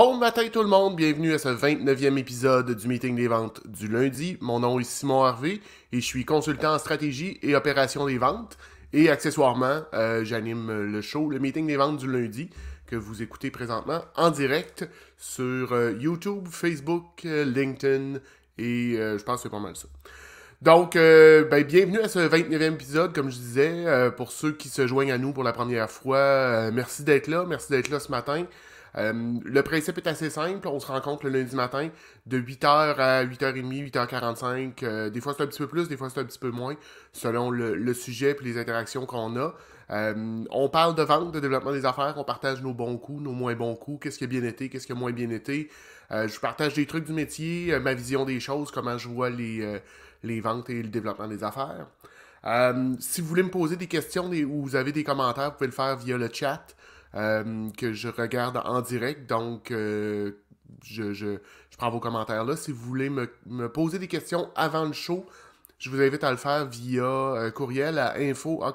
Bon matin tout le monde, bienvenue à ce 29e épisode du meeting des ventes du lundi. Mon nom est Simon Harvey et je suis consultant en stratégie et opération des ventes. Et accessoirement, euh, j'anime le show, le meeting des ventes du lundi, que vous écoutez présentement en direct sur euh, YouTube, Facebook, euh, LinkedIn et je pense que c'est pas mal ça. Donc, ben, bienvenue à ce 29e épisode, comme je disais. pour ceux qui se joignent à nous pour la première fois, merci d'être là. Merci d'être là ce matin. Euh, le principe est assez simple. On se rencontre le lundi matin de 8h à 8h30, 8h45. Euh, des fois, c'est un petit peu plus, des fois, c'est un petit peu moins, selon le, sujet et les interactions qu'on a. Euh, on parle de vente, de développement des affaires, on partage nos bons coups, nos moins bons coups, qu'est-ce qui a bien été, qu'est-ce qui a moins bien été. je partage des trucs du métier, ma vision des choses, comment je vois les, ventes et le développement des affaires. si vous voulez me poser des questions ou vous avez des commentaires, vous pouvez le faire via le chat. Euh, que je regarde en direct. Donc, euh, je, prends vos commentaires là. Si vous voulez me, poser des questions avant le show, je vous invite à le faire via euh, courriel à info la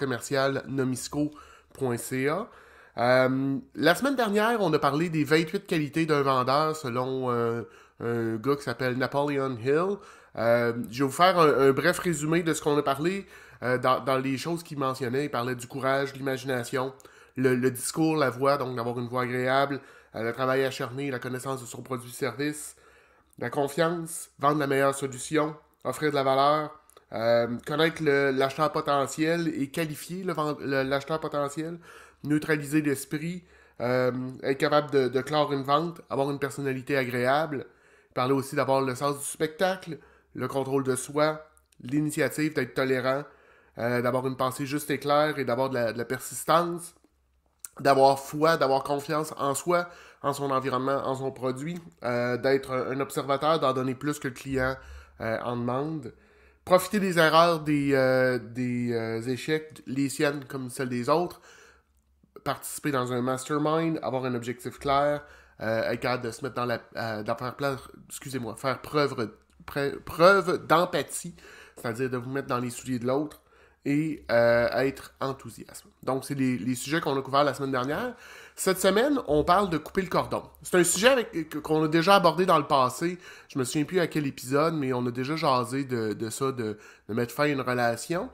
semaine dernière, on a parlé des 28 qualités d'un vendeur selon un gars qui s'appelle Napoleon Hill. je vais vous faire un, bref résumé de ce qu'on a parlé dans, dans, les choses qu'il mentionnait. Il parlait du courage, de l'imagination, le, discours, la voix, donc d'avoir une voix agréable, euh, le travail acharné, la connaissance de son produit-service, la confiance, vendre la meilleure solution, offrir de la valeur, euh, connaître l'acheteur potentiel et qualifier l'acheteur potentiel, neutraliser l'esprit, euh, être capable de, clore une vente, avoir une personnalité agréable, parler aussi d'avoir le sens du spectacle, le contrôle de soi, l'initiative, d'être tolérant, d'avoir une pensée juste et claire et d'avoir de la persistance, d'avoir foi, d'avoir confiance en soi, en son environnement, en son produit, euh, d'être un observateur, d'en donner plus que le client euh, en demande. Profiter des erreurs, des, euh, des euh, échecs, les siennes comme celles des autres. Participer dans un mastermind, avoir un objectif clair, être capable de se mettre dans la... faire, excusez-moi, faire preuve, preuve d'empathie, c'est-à-dire de vous mettre dans les souliers de l'autre et euh, être enthousiaste. Donc, c'est les, sujets qu'on a couverts la semaine dernière. Cette semaine, on parle de couper le cordon. C'est un sujet qu'on a déjà abordé dans le passé. Je me souviens plus à quel épisode, mais on a déjà jasé de, ça, de, mettre fin à une relation.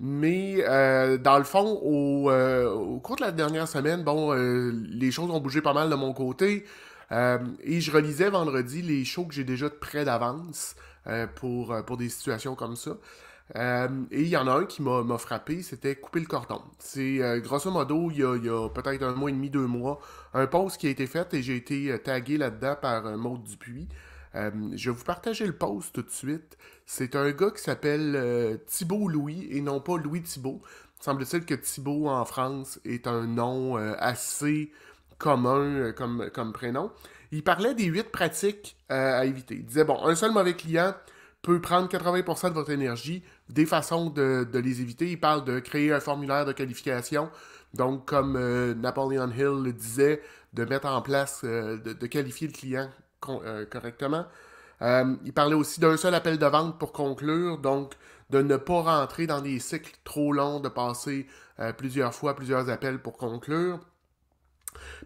Mais euh, dans le fond, euh, au, cours de la dernière semaine, bon, les choses ont bougé pas mal de mon côté. et je relisais vendredi les shows que j'ai déjà de près d'avance pour des situations comme ça. Euh, et il y en a un qui m'a frappé, c'était couper le cordon. C'est euh, grosso modo, il y a, peut-être un mois et demi, deux mois, un post qui a été fait et j'ai été euh, tagué là-dedans par Maude Dupuis. je vais vous partager le post tout de suite. C'est un gars qui s'appelle Thibault Louis et non pas Louis Thibault. Semble-t-il que Thibault en France est un nom assez commun comme, comme prénom. Il parlait des huit pratiques à éviter. Il disait, bon, un seul mauvais client, peut prendre 80% de votre énergie. Des façons de, les éviter, il parle de créer un formulaire de qualification. Donc, comme euh, Napoleon Hill le disait, de mettre en place, euh, de, qualifier le client euh, correctement. il parlait aussi d'un seul appel de vente pour conclure, donc de ne pas rentrer dans des cycles trop longs, de passer plusieurs fois plusieurs appels pour conclure.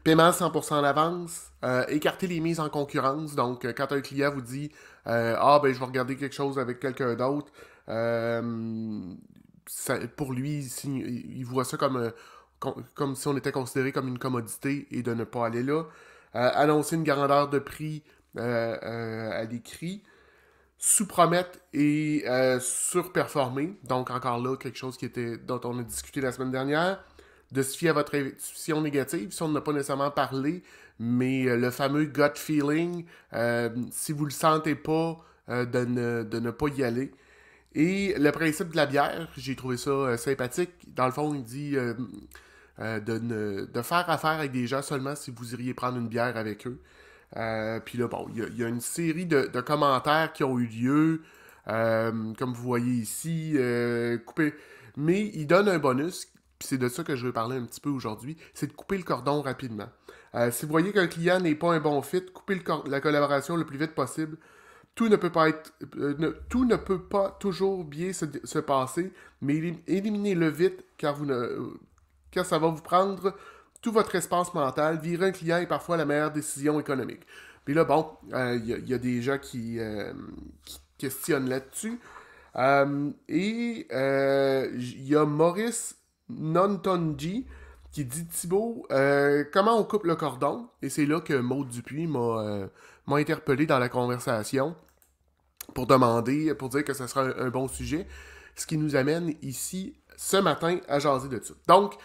Paiement 100% en avance, euh, écarter les mises en concurrence. Donc, euh, quand un client vous dit euh, Ah, ben, je vais regarder quelque chose avec quelqu'un d'autre, pour lui, il, voit ça comme, comme si on était considéré comme une commodité et de ne pas aller là. annoncer une grandeur de prix à l'écrit. Sous-promettre et surperformer. Donc, encore là, quelque chose qui était, dont on a discuté la semaine dernière de se fier à votre intuition négative. Si on n'a pas nécessairement parlé, mais euh, le fameux gut feeling, euh, si vous ne le sentez pas, euh, de, ne, pas y aller. Et le principe de la bière, j'ai trouvé ça sympathique. Dans le fond, il dit de, faire affaire avec des gens seulement si vous iriez prendre une bière avec eux. Puis là, bon, il y, a une série de, commentaires qui ont eu lieu. comme vous voyez ici, coupé. Mais il donne un bonus puis c'est de ça que je veux parler un petit peu aujourd'hui, c'est de couper le cordon rapidement. Euh, si vous voyez qu'un client n'est pas un bon fit, coupez le la collaboration le plus vite possible. Tout ne peut pas être, euh, tout ne peut pas toujours bien se, passer, mais éliminez-le vite car vous ne, euh, car ça va vous prendre tout votre espace mental. Virer un client est parfois la meilleure décision économique. Puis là, bon, il y, a des gens qui, questionnent là-dessus. et il y a Maurice non Tonji, qui dit Thibaut, euh, comment on coupe le cordon Et c'est là que Maud Dupuis euh, m'a interpellé dans la conversation pour demander, pour dire que ce sera un, bon sujet, ce qui nous amène ici ce matin à jaser de tout. Donc,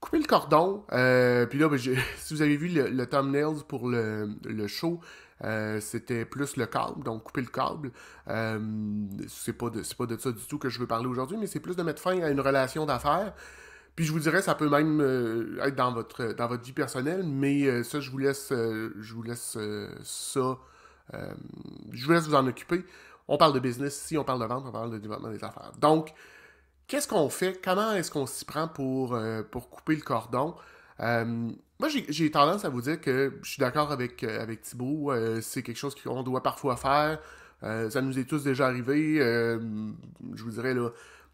couper le cordon, euh, puis là, ben, si vous avez vu le, le thumbnail pour le, le show, euh, c'était plus le câble, donc couper le câble. Euh, c'est pas, de, pas de ça du tout que je veux parler aujourd'hui, mais c'est plus de mettre fin à une relation d'affaires. Puis je vous dirais, ça peut même euh, être dans votre, dans votre vie personnelle, mais ça, je vous laisse, je vous laisse ça. je vous laisse vous en occuper. On parle de business si on parle de vente, on parle de développement des affaires. Donc, qu'est-ce qu'on fait? Comment est-ce qu'on s'y prend pour, pour couper le cordon? Moi, j'ai tendance à vous dire que je suis d'accord avec, euh, avec Thibaut. Euh, c'est quelque chose qu'on doit parfois faire. Euh, ça nous est tous déjà arrivé. je vous dirais, là,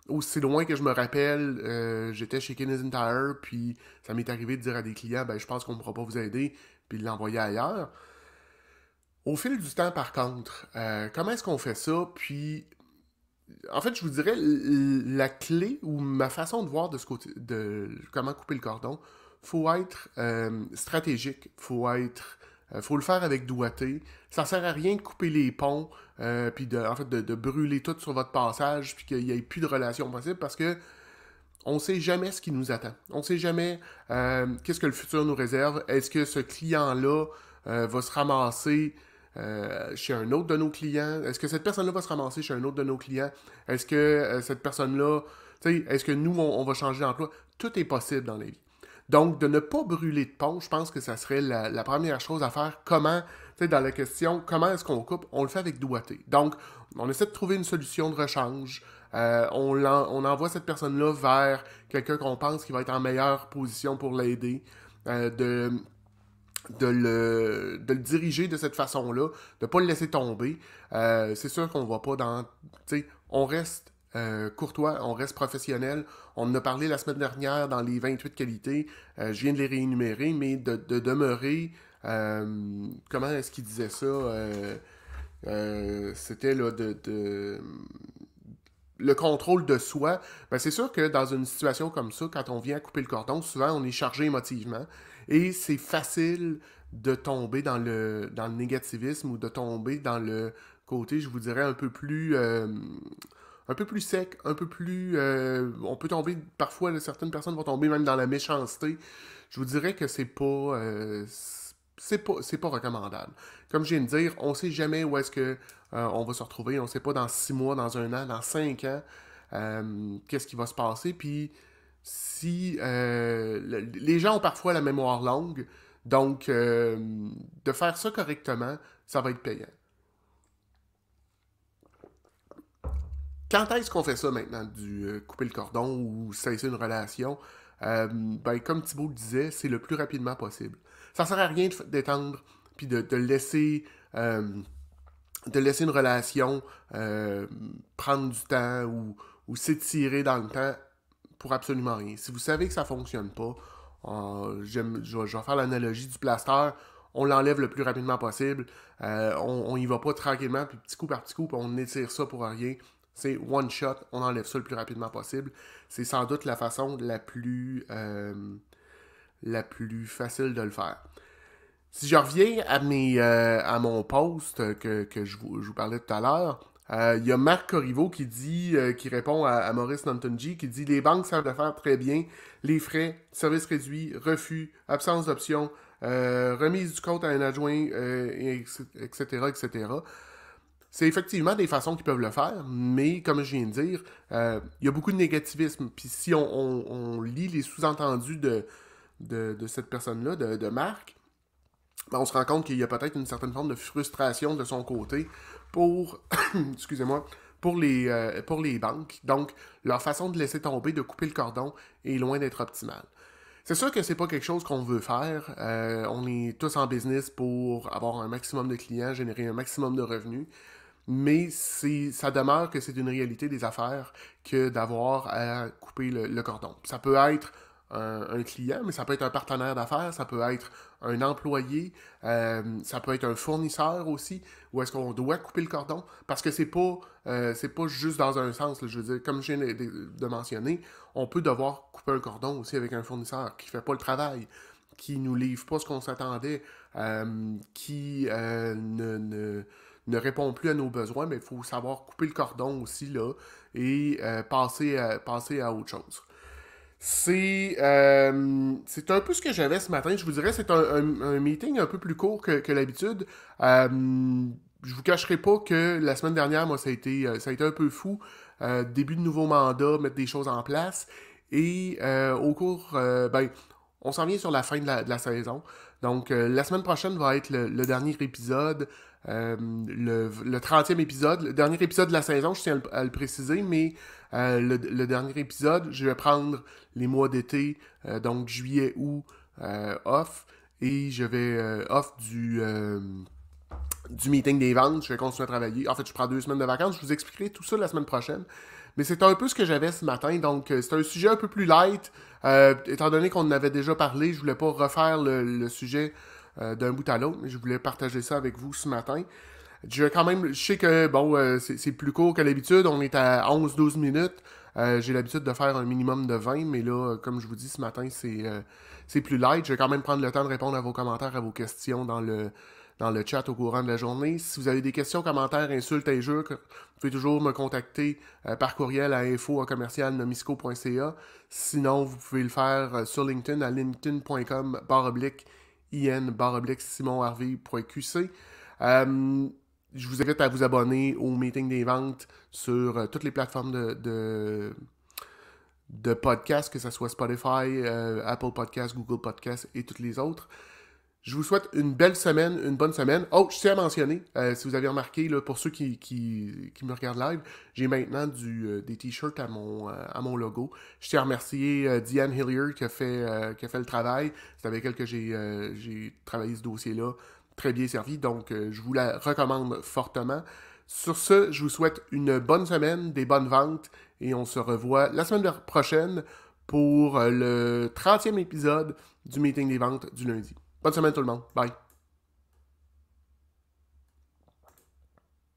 aussi loin que je me rappelle, j'étais chez Kenneth Tire, puis ça m'est arrivé de dire à des clients ben, Je pense qu'on ne pourra pas vous aider, puis de l'envoyer ailleurs. Au fil du temps, par contre, comment est-ce qu'on fait ça Puis, en fait, je vous dirais, la clé ou ma façon de voir de, ce côté, de comment couper le cordon, faut être euh, stratégique, faut être euh, faut le faire avec doigté. Ça sert à rien de couper les ponts, euh, puis de, fait, de, brûler tout sur votre passage, puis qu'il n'y ait plus de relations possible, parce que on ne sait jamais ce qui nous attend. On ne sait jamais qu'est-ce que le futur nous réserve. Est-ce que ce client-là va se ramasser chez un autre de nos clients? Est-ce que cette personne-là va se ramasser chez un autre de nos clients? Est-ce que cette personne-là... Est-ce que nous, on va changer d'emploi? Tout est possible dans la vie. Donc, de ne pas brûler de pont, je pense que ça serait la, première chose à faire. Comment, tu sais, dans la question, comment est-ce qu'on coupe On le fait avec doigté. Donc, on essaie de trouver une solution de rechange. Euh, on, on, envoie cette personne-là vers quelqu'un qu'on pense qui va être en meilleure position pour l'aider. Euh, de, le, de le diriger de cette façon-là, de ne pas le laisser tomber. Euh, c'est sûr qu'on ne va pas dans. On reste euh, courtois, on reste professionnel. On en a parlé la semaine dernière dans les 28 qualités. Euh, je viens de les réénumérer, mais de, demeurer. Euh, comment est-ce qu'il disait ça C'était là de, le contrôle de soi. Ben, c'est sûr que dans une situation comme ça, quand on vient à couper le cordon, souvent on est chargé émotivement et c'est facile de tomber dans le dans le négativisme ou de tomber dans le côté, je vous dirais un peu plus un peu plus sec, un peu plus... Euh, on peut tomber, parfois, certaines personnes vont tomber même dans la méchanceté. Je vous dirais que c'est pas... Euh, c'est pas, pas recommandable. Comme je viens de dire, on sait jamais où est-ce que euh, on va se retrouver. On sait pas dans six mois, dans un an, dans cinq ans, qu'est-ce qui va se passer. Puis si les gens ont parfois la mémoire longue, donc de faire ça correctement, ça va être payant. Quand est-ce qu'on fait ça maintenant, du euh, couper le cordon ou cesser une relation? Euh, ben, comme Thibault le disait, c'est le plus rapidement possible. Ça sert à rien d'étendre puis de, laisser euh, de laisser une relation prendre du temps ou, s'étirer dans le temps pour absolument rien. Si vous savez que ça ne fonctionne pas, je, vais, faire l'analogie du plaster. On l'enlève le plus rapidement possible. on, n'y va pas tranquillement, puis petit coup par petit coup, on étire ça pour rien. C'est one shot, on enlève ça le plus rapidement possible. C'est sans doute la façon la plus, euh, la plus facile de le faire. Si je reviens à, mes, euh, à mon poste que, je, vous, parlais tout à l'heure, euh, il y a Marc Corriveau qui dit, qui répond à, Maurice Nantonji, qui dit Les banques savent le faire très bien. Les frais, services réduits, refus, absence d'options, remise du compte à un adjoint, etc. etc c'est effectivement des façons qu'ils peuvent le faire, mais comme je viens de dire, euh, il y a beaucoup de négativisme. Puis si on, lit les sous-entendus de, de, cette personne-là, de, de Marc, ben, on se rend compte qu'il y a peut-être une certaine forme de frustration de son côté pour, excusez-moi, pour les, euh, pour les banques. Donc, leur façon de laisser tomber, de couper le cordon est loin d'être optimale. C'est sûr que c'est pas quelque chose qu'on veut faire. Euh, on est tous en business pour avoir un maximum de clients, générer un maximum de revenus mais ça demeure que c'est une réalité des affaires que d'avoir à couper le, cordon. Ça peut être un, client, mais ça peut être un partenaire d'affaires, ça peut être un employé, euh, ça peut être un fournisseur aussi, où est-ce qu'on doit couper le cordon, parce que c'est pas, euh, pas juste dans un sens, je veux dire, comme je viens de, mentionner, on peut devoir couper un cordon aussi avec un fournisseur qui fait pas le travail, qui nous livre pas ce qu'on s'attendait, euh, qui ne ne répond plus à nos besoins, mais il faut savoir couper le cordon aussi là et euh, passer, à, à autre chose. Euh, c'est un peu ce que j'avais ce matin. Je vous dirais, c'est un, meeting un peu plus court que, que l'habitude. Euh, je vous cacherai pas que la semaine dernière, moi, ça a été, euh, un peu fou. début de nouveau mandat, mettre des choses en place. Et au cours, ben, on s'en vient sur la fin de la, saison. Donc, la semaine prochaine va être le dernier épisode euh, le, 30e épisode, le dernier épisode de la saison, je tiens à le, préciser, mais euh, le, dernier épisode, je vais prendre les mois d'été, euh, donc juillet, août, off, et je vais off du, du meeting des ventes, je vais continuer à travailler. En fait, je prends deux semaines de vacances, je vous expliquerai tout ça la semaine prochaine. Mais c'est un peu ce que j'avais ce matin, donc c'est un sujet un peu plus light. étant donné qu'on en avait déjà parlé, je voulais pas refaire le sujet euh, d'un bout à l'autre, mais je voulais partager ça avec vous ce matin. Je, quand même, je sais que bon, euh, c'est plus court que l'habitude, on est à 11-12 minutes. Euh, j'ai l'habitude de faire un minimum de 20, mais là, comme je vous dis ce matin, c'est plus light. Je vais quand même prendre le temps de répondre à vos commentaires, à vos questions dans le, dans le chat au courant de la journée. Si vous avez des questions, commentaires, insultes, injures, vous pouvez toujours me contacter par courriel à info Sinon, vous pouvez le faire sur LinkedIn à linkedin.com oblique IN Simon euh, je vous invite à vous abonner au meeting des ventes sur euh, toutes les plateformes de, de, podcasts, que ce soit Spotify, euh, Apple podcast Google podcast et toutes les autres. Je vous souhaite une belle semaine, une bonne semaine. Oh, je tiens à mentionner, euh, si vous avez remarqué, là, pour ceux qui, qui, me regardent live, j'ai maintenant du, euh, des t-shirts à mon, euh, à mon logo. Je tiens à remercier Diane Hillier qui a fait, qui a fait le travail. C'est avec elle que j'ai travaillé ce dossier-là. Très bien servi, donc je vous la recommande fortement. Sur ce, je vous souhaite une bonne semaine, des bonnes ventes, et on se revoit la semaine prochaine pour le 30e épisode du meeting des ventes du lundi. Bonne semaine tout le monde. Bye.